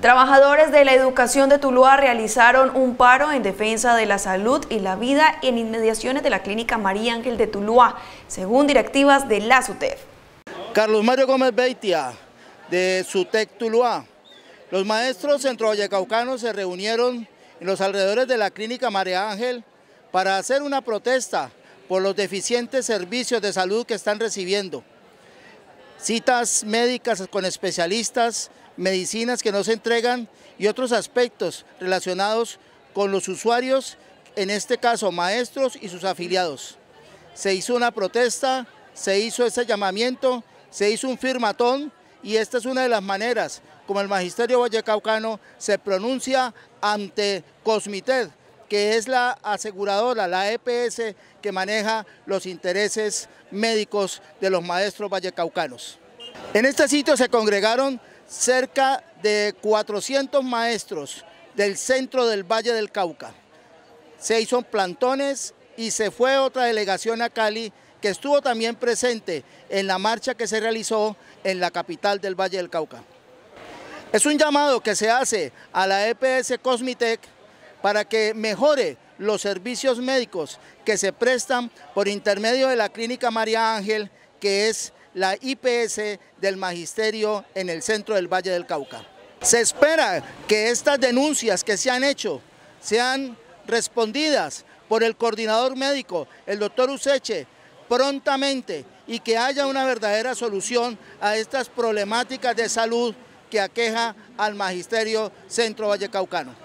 Trabajadores de la educación de Tuluá realizaron un paro en defensa de la salud y la vida en inmediaciones de la clínica María Ángel de Tuluá, según directivas de la SUTEF. Carlos Mario Gómez Beitia, de SUTEC Tuluá. Los maestros centrovallecaucanos se reunieron en los alrededores de la clínica María Ángel para hacer una protesta por los deficientes servicios de salud que están recibiendo. Citas médicas con especialistas, medicinas que no se entregan y otros aspectos relacionados con los usuarios, en este caso maestros y sus afiliados. Se hizo una protesta, se hizo ese llamamiento, se hizo un firmatón y esta es una de las maneras como el Magisterio Vallecaucano se pronuncia ante Cosmited, que es la aseguradora, la EPS, que maneja los intereses médicos de los maestros vallecaucanos. En este sitio se congregaron cerca de 400 maestros del centro del Valle del Cauca. Se hizo plantones y se fue otra delegación a Cali que estuvo también presente en la marcha que se realizó en la capital del Valle del Cauca. Es un llamado que se hace a la EPS Cosmitec para que mejore los servicios médicos que se prestan por intermedio de la Clínica María Ángel, que es la IPS del Magisterio en el centro del Valle del Cauca. Se espera que estas denuncias que se han hecho sean respondidas por el coordinador médico, el doctor Useche, prontamente y que haya una verdadera solución a estas problemáticas de salud que aqueja al Magisterio Centro Vallecaucano.